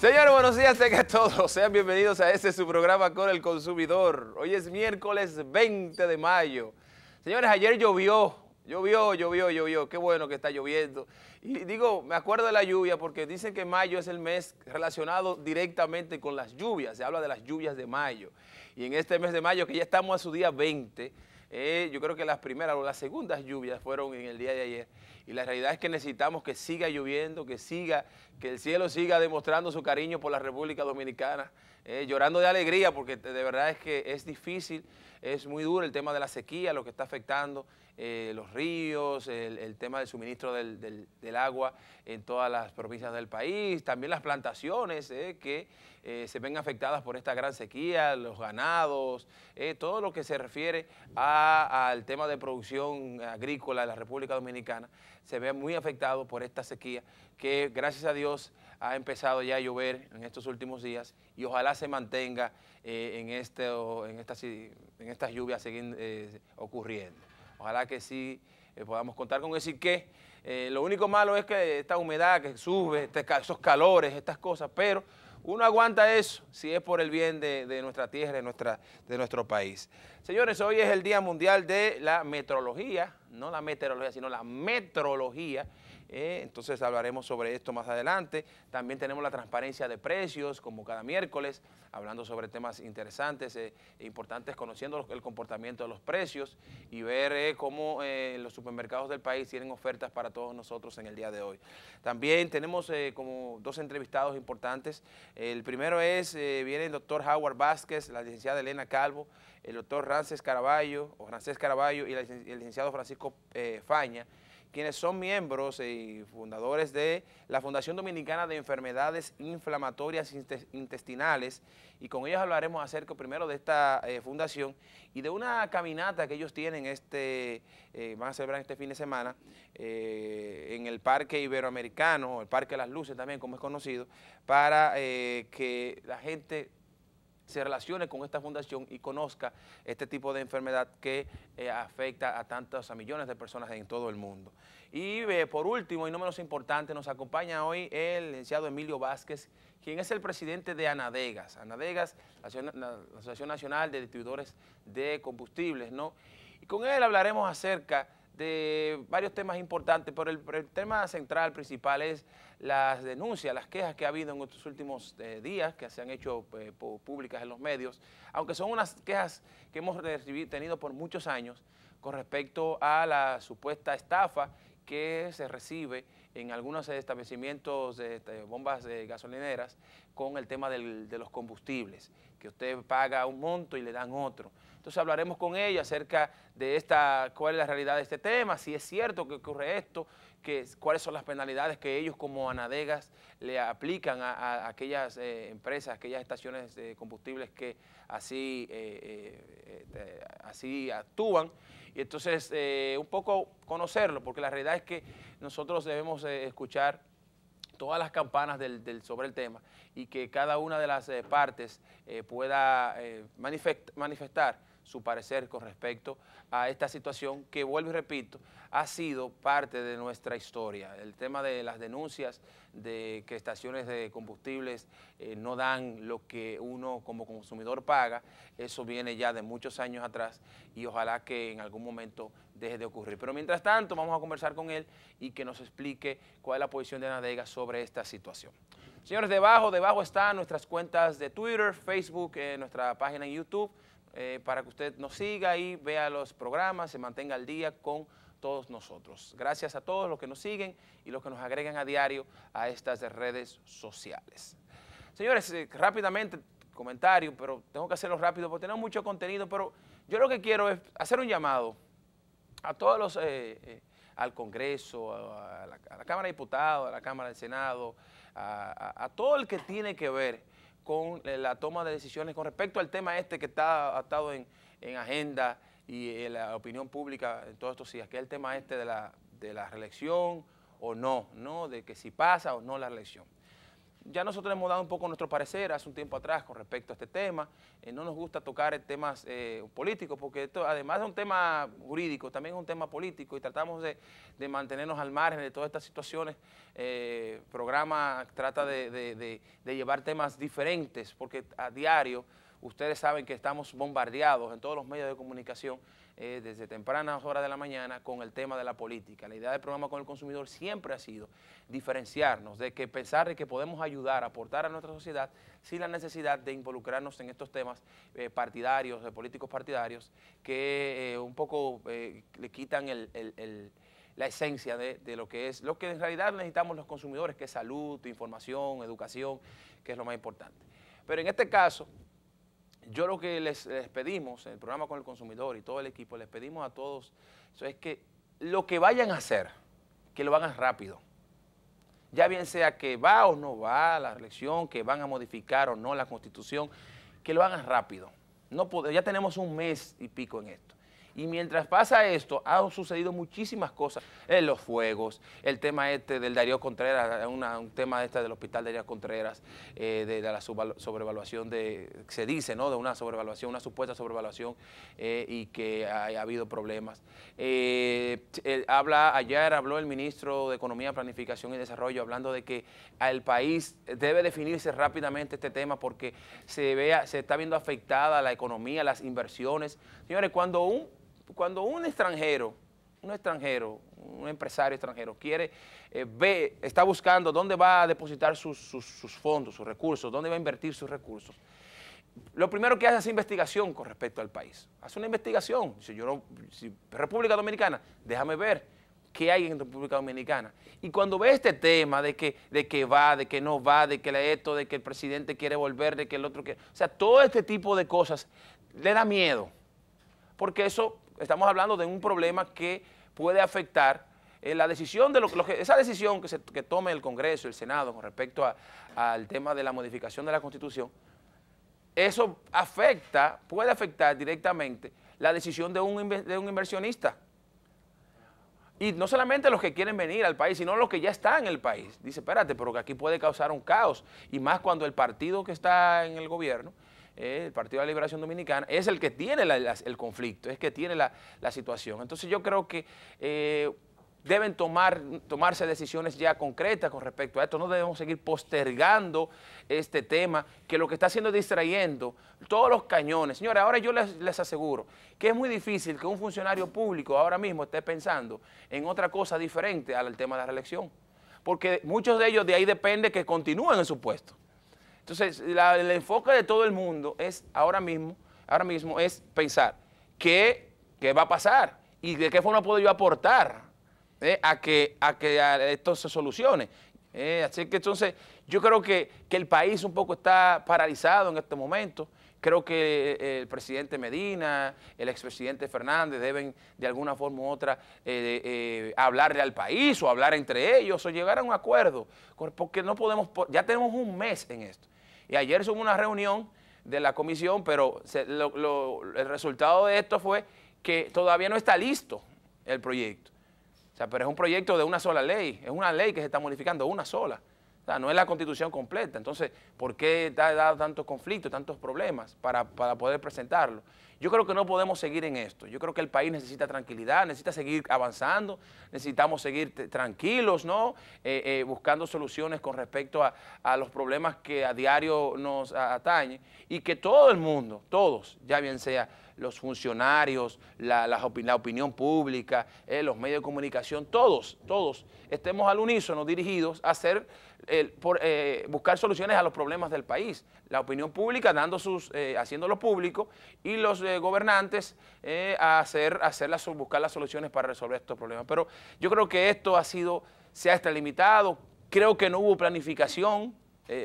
Señores, buenos días, a todos. Sean bienvenidos a este su programa con el consumidor. Hoy es miércoles 20 de mayo. Señores, ayer llovió, llovió, llovió, llovió. Qué bueno que está lloviendo. Y digo, me acuerdo de la lluvia porque dicen que mayo es el mes relacionado directamente con las lluvias. Se habla de las lluvias de mayo. Y en este mes de mayo, que ya estamos a su día 20, eh, yo creo que las primeras o las segundas lluvias fueron en el día de ayer. Y la realidad es que necesitamos que siga lloviendo, que siga, que el cielo siga demostrando su cariño por la República Dominicana. Eh, llorando de alegría porque de verdad es que es difícil, es muy duro el tema de la sequía, lo que está afectando eh, los ríos, el, tema del suministro del, agua en todas las provincias del país, también las plantaciones eh, que se ven afectadas por esta gran sequía, los ganados, todo lo que se refiere al tema de producción agrícola de la República Dominicana se ve muy afectado por esta sequía que gracias a Dios ha empezado ya a llover en estos últimos días y ojalá se mantenga eh, en, este, en, estas, en estas lluvias siguen eh, ocurriendo. Ojalá que sí eh, podamos contar con eso y que lo único malo es que esta humedad que sube, este esos calores, estas cosas, pero uno aguanta eso si es por el bien de, nuestra tierra, de, nuestra, de nuestro país. Señores, hoy es el Día Mundial de la Metrología, no la meteorología, sino la metrología. ¿eh? entonces hablaremos sobre esto más adelante. También tenemos la transparencia de precios, como cada miércoles, hablando sobre temas interesantes eh, e importantes, conociendo el comportamiento de los precios y ver eh, cómo los supermercados del país tienen ofertas para todos nosotros en el día de hoy. También tenemos como dos entrevistados importantes. El primero es, viene el doctor Howard Vázquez, la licenciada Elena Calvo, el doctor Rances Caraballo, o Caraballo y el licenciado Francisco Faña quienes son miembros y fundadores de la Fundación Dominicana de Enfermedades Inflamatorias Intestinales y con ellos hablaremos acerca primero de esta eh, fundación y de una caminata que ellos tienen este, eh, van a celebrar este fin de semana eh, en el Parque Iberoamericano, el Parque de las Luces también como es conocido, para que la gente se relacione con esta fundación y conozca este tipo de enfermedad que eh, afecta a tantos, a millones de personas en todo el mundo. Y eh, por último, y no menos importante, nos acompaña hoy el licenciado Emilio Vázquez, quien es el presidente de Anadegas. Anadegas, la Asociación Nacional de Distribuidores de Combustibles, ¿no? Y con él hablaremos acerca de varios temas importantes, pero el, tema central principal es las denuncias, las quejas que ha habido en estos últimos eh, días, que se han hecho eh, públicas en los medios, aunque son unas quejas que hemos tenido por muchos años con respecto a la supuesta estafa que se recibe en algunos establecimientos de, este, bombas gasolineras con el tema de los combustibles, que usted paga un monto y le dan otro. Entonces hablaremos con ella acerca de esta, cuál es la realidad de este tema, si es cierto que ocurre esto, cuáles son las penalidades que ellos como anadegas le aplican a, aquellas eh, empresas, aquellas estaciones de combustibles que así, eh, eh, este, así actúan. Y entonces, eh, un poco conocerlo, porque la realidad es que nosotros debemos eh, escuchar todas las campanas sobre el tema y que cada una de las eh, partes pueda manifestar su parecer con respecto a esta situación que, vuelvo y repito, ha sido parte de nuestra historia. El tema de las denuncias de que estaciones de combustibles eh, no dan lo que uno como consumidor paga, eso viene ya de muchos años atrás y ojalá que en algún momento deje de ocurrir. Pero mientras tanto vamos a conversar con él y que nos explique cuál es la posición de Nadega sobre esta situación. Señores, debajo, debajo están nuestras cuentas de Twitter, Facebook, eh, nuestra página en YouTube. Eh, para que usted nos siga y vea los programas, se mantenga al día con todos nosotros. Gracias a todos los que nos siguen y los que nos agregan a diario a estas redes sociales. Señores, eh, rápidamente, comentario, pero tengo que hacerlo rápido porque tenemos mucho contenido, pero yo lo que quiero es hacer un llamado a todos los, eh, al Congreso, a, la, Cámara de Diputados, a la Cámara del Senado, a todo el que tiene que ver con eh, la toma de decisiones con respecto al tema este que está atado en, en agenda y eh, la opinión pública en todo esto días, que el tema este de la, de la reelección o no, ¿no? De que si pasa o no la reelección ya nosotros hemos dado un poco nuestro parecer hace un tiempo atrás con respecto a este tema. Eh, no nos gusta tocar temas eh, políticos porque esto, además de un tema jurídico, también es un tema político y tratamos de, mantenernos al margen de todas estas situaciones. El eh, programa trata de llevar temas diferentes porque a diario ustedes saben que estamos bombardeados en todos los medios de comunicación eh, desde tempranas horas de la mañana con el tema de la política. La idea del programa con el consumidor siempre ha sido diferenciarnos, de que pensar de que podemos ayudar, aportar a nuestra sociedad sin la necesidad de involucrarnos en estos temas eh, partidarios, de políticos partidarios, que eh, un poco le quitan la esencia de, de, lo que es, lo que en realidad necesitamos los consumidores, que es salud, información, educación, que es lo más importante. Pero en este caso, yo lo que les, pedimos, el programa con el consumidor y todo el equipo, les pedimos a todos, eso es que lo que vayan a hacer, que lo hagan rápido. Ya bien sea que va o no va la elección, que van a modificar o no la constitución, que lo hagan rápido. No ya tenemos un mes y pico en esto. Y mientras pasa esto, han sucedido muchísimas cosas. En eh, los fuegos, el tema este del Darío Contreras, eh, un tema este del hospital Darío Contreras, eh, de, la sobrevaluación de, se dice, ¿no? De una sobrevaluación, una supuesta sobrevaluación y que ha, habido problemas. habla, ayer habló el ministro de Economía, Planificación y Desarrollo, hablando de que al país debe definirse rápidamente este tema porque se, vea, se está viendo afectada la economía, las inversiones. Señores, cuando un cuando un extranjero, un extranjero, un empresario extranjero quiere, eh, ve, está buscando dónde va a depositar sus, fondos, sus recursos, dónde va a invertir sus recursos, lo primero que hace es investigación con respecto al país. Hace una investigación. Dice, yo República Dominicana, déjame ver qué hay en República Dominicana. Y cuando ve este tema de que, de que va, de que no va, de que esto, de que el presidente quiere volver, de que el otro quiere... O sea, todo este tipo de cosas le da miedo, porque eso Estamos hablando de un problema que puede afectar eh, la decisión de lo, que, esa decisión que, se, tome el Congreso, el Senado, con respecto al tema de la modificación de la Constitución, eso afecta, puede afectar directamente la decisión de un, inversionista. Y no solamente los que quieren venir al país, sino los que ya están en el país. Dice, espérate, porque aquí puede causar un caos. Y más cuando el partido que está en el gobierno eh, el Partido de la Liberación Dominicana, es el que tiene el conflicto, es que tiene la, situación. Entonces yo creo que eh, deben tomar, tomarse decisiones ya concretas con respecto a esto. No debemos seguir postergando este tema, que lo que está haciendo es distrayendo todos los cañones. Señores, ahora yo les, les, aseguro que es muy difícil que un funcionario público ahora mismo esté pensando en otra cosa diferente al tema de la reelección, porque muchos de ellos de ahí depende que continúen en su puesto. Entonces, el enfoque de todo el mundo es ahora mismo, ahora mismo es pensar qué, qué va a pasar y de qué forma puedo yo aportar eh, a que, esto se solucione. Eh, así que entonces yo creo que el país un poco está paralizado en este momento. Creo que eh, el presidente Medina, el expresidente Fernández deben de alguna forma u otra eh, eh, hablarle al país o hablar entre ellos o llegar a un acuerdo, porque no podemos, ya tenemos un mes en esto. Y ayer hubo una reunión de la comisión, pero el resultado de esto fue que todavía no está listo el proyecto. O sea, pero es un proyecto de una sola ley, es una ley que se está modificando, una sola no es la constitución completa. Entonces, ¿por qué ha dado tantos conflictos, tantos problemas para, poder presentarlo? Yo creo que no podemos seguir en esto. Yo creo que el país necesita tranquilidad, necesita seguir avanzando, necesitamos seguir tranquilos, ¿no? Eh, eh, buscando soluciones con respecto a, los problemas que a diario nos atañen y que todo el mundo, todos, ya bien sea los funcionarios, la, opinión pública, eh, los medios de comunicación, todos, todos, estemos al unísono dirigidos a hacer por, eh, buscar soluciones a los problemas del país. La opinión pública dando sus, eh, haciéndolo público y los eh, gobernantes a hacer, buscar las soluciones para resolver estos problemas. Pero yo creo que esto ha sido, se ha extralimitado, creo que no hubo planificación.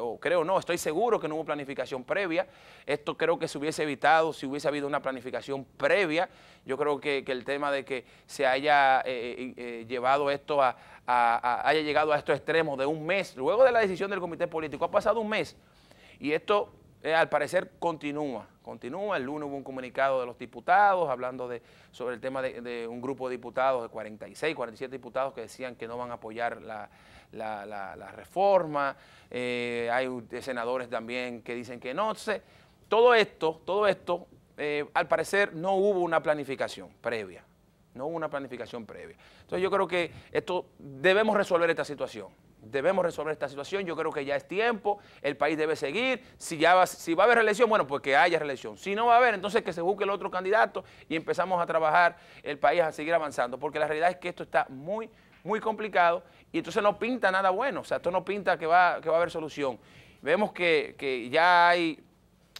o creo no, estoy seguro que no hubo planificación previa. Esto creo que se hubiese evitado si hubiese habido una planificación previa. Yo creo que el tema de que se haya llevado esto a, haya llegado a estos extremos de un mes. Luego de la decisión del comité político ha pasado un mes y esto eh, al parecer continúa, continúa. El lunes hubo un comunicado de los diputados hablando de, sobre el tema de, un grupo de diputados, de 46, 47 diputados que decían que no van a apoyar la, reforma. Eh, hay senadores también que dicen que no. Sé. Todo esto, todo esto, eh, al parecer no hubo una planificación previa no una planificación previa. Entonces yo creo que esto debemos resolver esta situación. Debemos resolver esta situación, yo creo que ya es tiempo, el país debe seguir, si, ya va, si va a haber reelección, bueno, pues que haya reelección, si no va a haber, entonces que se busque el otro candidato y empezamos a trabajar el país a seguir avanzando, porque la realidad es que esto está muy, muy complicado y entonces no pinta nada bueno, o sea, esto no pinta que va, que va a haber solución. Vemos que, ya hay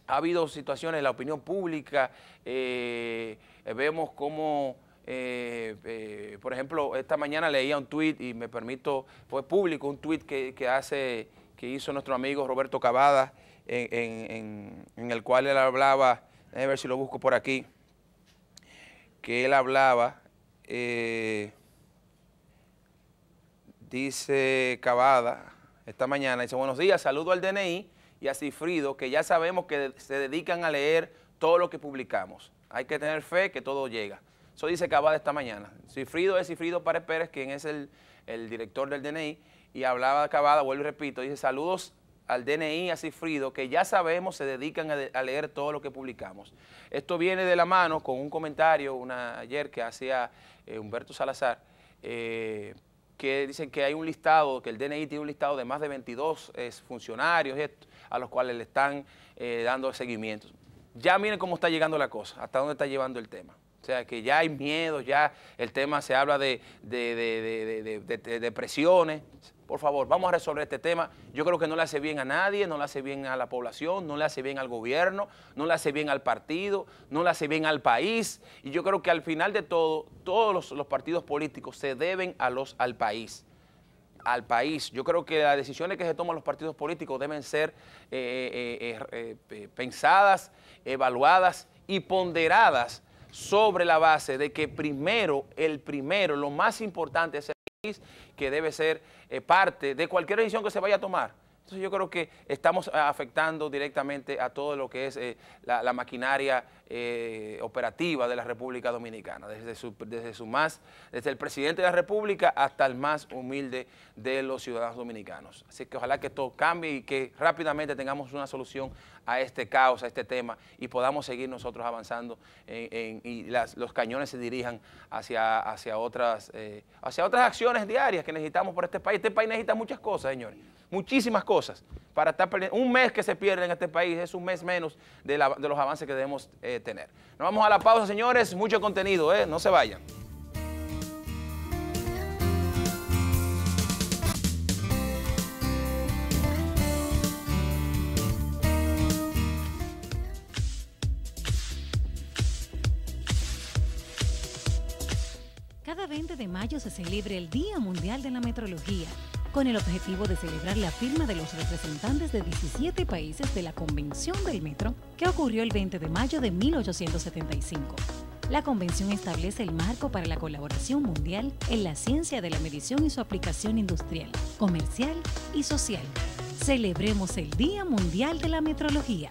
ha habido situaciones en la opinión pública, eh, vemos cómo eh, eh, por ejemplo, esta mañana leía un tweet y me permito, pues público un tweet que, hace, que hizo nuestro amigo Roberto Cavada, en, el cual él hablaba, A ver si lo busco por aquí, que él hablaba, eh, dice Cavada, esta mañana, dice, buenos días, saludo al DNI y a Cifrido, que ya sabemos que se dedican a leer todo lo que publicamos. Hay que tener fe que todo llega. Eso dice Cabada esta mañana. Cifrido es Cifrido Párez Pérez, quien es el, director del DNI, y hablaba Cabada. vuelvo y repito, dice saludos al DNI, a Cifrido, que ya sabemos se dedican a, leer todo lo que publicamos. Esto viene de la mano con un comentario ayer que hacía eh, Humberto Salazar, eh, que dicen que hay un listado, que el DNI tiene un listado de más de 22 eh, funcionarios a los cuales le están dando seguimiento, Ya miren cómo está llegando la cosa, hasta dónde está llevando el tema. O sea, que ya hay miedo, ya el tema se habla de, de, depresiones. Por favor, vamos a resolver este tema. Yo creo que no le hace bien a nadie, no le hace bien a la población, no le hace bien al gobierno, no le hace bien al partido, no le hace bien al país. Y yo creo que al final de todo, todos los, partidos políticos se deben a los, al país al país. Yo creo que las decisiones que se toman los partidos políticos deben ser eh, eh, eh, pensadas, evaluadas y ponderadas sobre la base de que primero, el primero, lo más importante es el país que debe ser eh, parte de cualquier decisión que se vaya a tomar. Entonces yo creo que estamos eh, afectando directamente a todo lo que es eh, la, maquinaria eh, operativa de la República Dominicana, desde su, desde su más, desde el presidente de la República hasta el más humilde de los ciudadanos dominicanos. Así que ojalá que todo cambie y que rápidamente tengamos una solución a este caos, a este tema y podamos seguir nosotros avanzando en, y los cañones se dirijan hacia, otras, hacia otras acciones diarias que necesitamos por este país. Este país necesita muchas cosas, señores muchísimas cosas para estar Un mes que se pierde en este país es un mes menos de, los avances que debemos eh, tener. Nos vamos a la pausa, señores. Mucho contenido, ¿eh? No se vayan. Cada 20 de mayo se celebra el Día Mundial de la Metrología con el objetivo de celebrar la firma de los representantes de 17 países de la Convención del Metro que ocurrió el 20 de mayo de 1875. La convención establece el marco para la colaboración mundial en la ciencia de la medición y su aplicación industrial, comercial y social. Celebremos el Día Mundial de la Metrología.